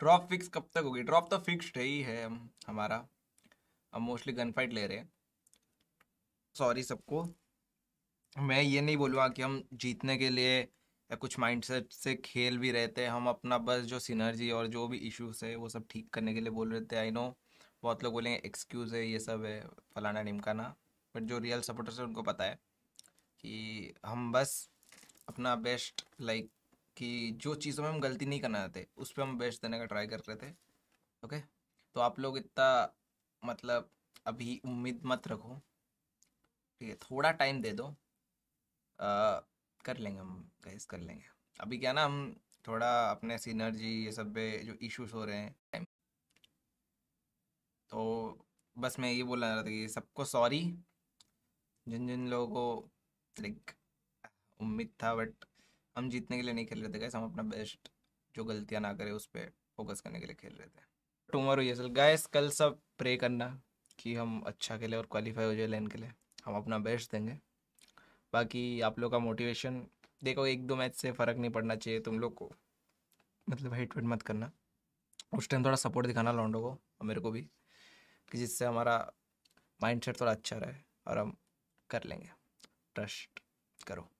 drop fix कब तक होगी ड्रॉप तो फिक्स्ड है ही है हमारा हम मोस्टली गन फाइट ले रहे हैं सॉरी सबको मैं ये नहीं बोलूँगा कि हम जीतने के लिए या कुछ माइंडसेट से खेल भी रहते हैं हम अपना बस जो सिनर्जी और जो भी इश्यूज है वो सब ठीक करने के लिए बोल रहे थे आई नो बहुत लोग बोलेंगे एक्सक्यूज़ है ये सब है फलाना निमकाना बट जो रियल सपोर्टर्स है उनको पता है कि हम बस अपना बेस्ट लाइक कि जो चीज़ों में हम गलती नहीं करना चाहते उस पर हम बेस्ट देने का ट्राई कर रहे थे ओके तो आप लोग इतना मतलब अभी उम्मीद मत रखो ठीक है थोड़ा टाइम दे दो आ, कर लेंगे हम गैस कर लेंगे अभी क्या ना हम थोड़ा अपने सीनर्जी ये सब पे जो इश्यूज हो रहे हैं तो बस मैं ये बोलना चाह रहा था कि सबको सॉरी जिन जिन लोगों को लाइक उम्मीद था बट हम जीतने के लिए नहीं खेल रहे थे गैस हम अपना बेस्ट जो गलतियाँ ना करें उस पर फोकस करने के लिए खेल रहे थे टूमर ये सल गैस कल सब प्रे करना कि हम अच्छा खेलें और क्वालिफाई हो जाए लेन के लिए हम अपना बेस्ट देंगे बाकी आप लोग का मोटिवेशन देखो एक दो मैच से फ़र्क नहीं पड़ना चाहिए तुम लोग को मतलब हेट वेट मत करना उस टाइम थोड़ा सपोर्ट दिखाना लॉन्डो को और मेरे को भी कि जिससे हमारा माइंड सेट थोड़ा अच्छा रहे और हम कर लेंगे ट्रस्ट करो